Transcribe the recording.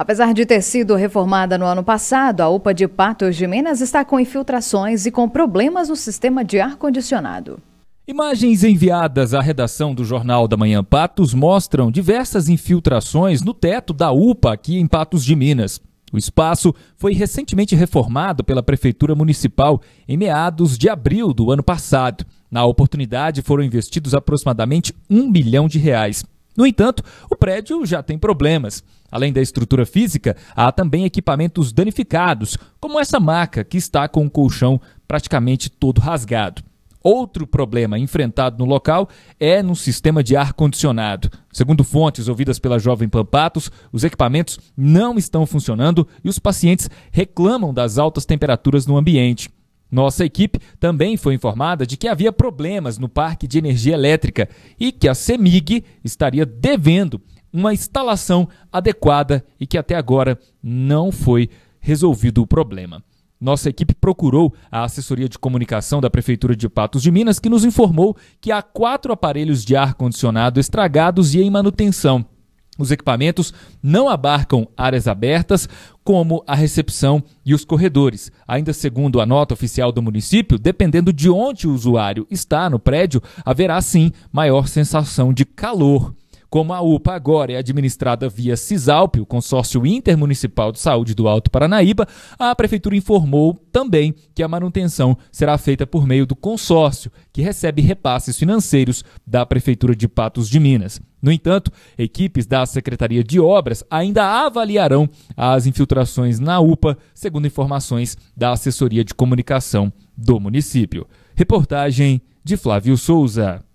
Apesar de ter sido reformada no ano passado, a UPA de Patos de Minas está com infiltrações e com problemas no sistema de ar-condicionado. Imagens enviadas à redação do Jornal da Manhã Patos mostram diversas infiltrações no teto da UPA aqui em Patos de Minas. O espaço foi recentemente reformado pela Prefeitura Municipal em meados de abril do ano passado. Na oportunidade, foram investidos aproximadamente um milhão de reais. No entanto, o prédio já tem problemas. Além da estrutura física, há também equipamentos danificados, como essa maca que está com o colchão praticamente todo rasgado. Outro problema enfrentado no local é no sistema de ar-condicionado. Segundo fontes ouvidas pela Jovem Pampatos, os equipamentos não estão funcionando e os pacientes reclamam das altas temperaturas no ambiente. Nossa equipe também foi informada de que havia problemas no parque de energia elétrica e que a CEMIG estaria devendo uma instalação adequada e que até agora não foi resolvido o problema. Nossa equipe procurou a assessoria de comunicação da Prefeitura de Patos de Minas, que nos informou que há quatro aparelhos de ar-condicionado estragados e em manutenção. Os equipamentos não abarcam áreas abertas, como a recepção e os corredores. Ainda segundo a nota oficial do município, dependendo de onde o usuário está no prédio, haverá sim maior sensação de calor. Como a UPA agora é administrada via CISALP, o Consórcio Intermunicipal de Saúde do Alto Paranaíba, a Prefeitura informou também que a manutenção será feita por meio do consórcio, que recebe repasses financeiros da Prefeitura de Patos de Minas. No entanto, equipes da Secretaria de Obras ainda avaliarão as infiltrações na UPA, segundo informações da Assessoria de Comunicação do município. Reportagem de Flávio Souza.